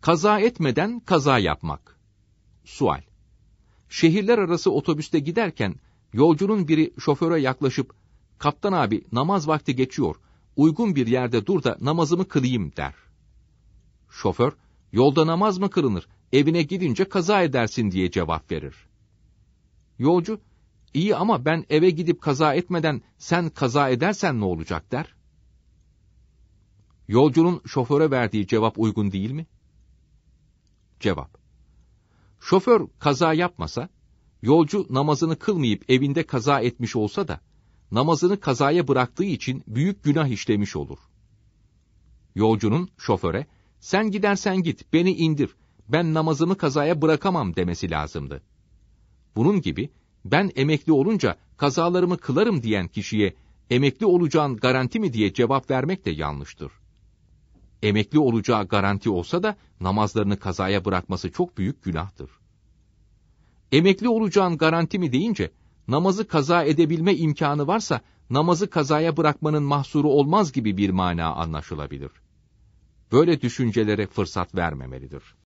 Kaza etmeden kaza yapmak. Sual. Şehirler arası otobüste giderken yolcunun biri şoföre yaklaşıp "Kaptan abi namaz vakti geçiyor. Uygun bir yerde dur da namazımı kılayım." der. Şoför "Yolda namaz mı kılınır? Evine gidince kaza edersin." diye cevap verir. Yolcu "İyi ama ben eve gidip kaza etmeden sen kaza edersen ne olacak?" der. Yolcunun şoföre verdiği cevap uygun değil mi? Cevap Şoför kaza yapmasa, yolcu namazını kılmayıp evinde kaza etmiş olsa da, namazını kazaya bıraktığı için büyük günah işlemiş olur. Yolcunun şoföre, sen gidersen git, beni indir, ben namazımı kazaya bırakamam demesi lazımdı. Bunun gibi, ben emekli olunca kazalarımı kılarım diyen kişiye, emekli olacağın garanti mi diye cevap vermek de yanlıştır emekli olacağı garanti olsa da namazlarını kazaya bırakması çok büyük günahtır. Emekli olacağın garanti mi deyince, namazı kaza edebilme imkanı varsa namazı kazaya bırakmanın mahsuru olmaz gibi bir mana anlaşılabilir. Böyle düşüncelere fırsat vermemelidir.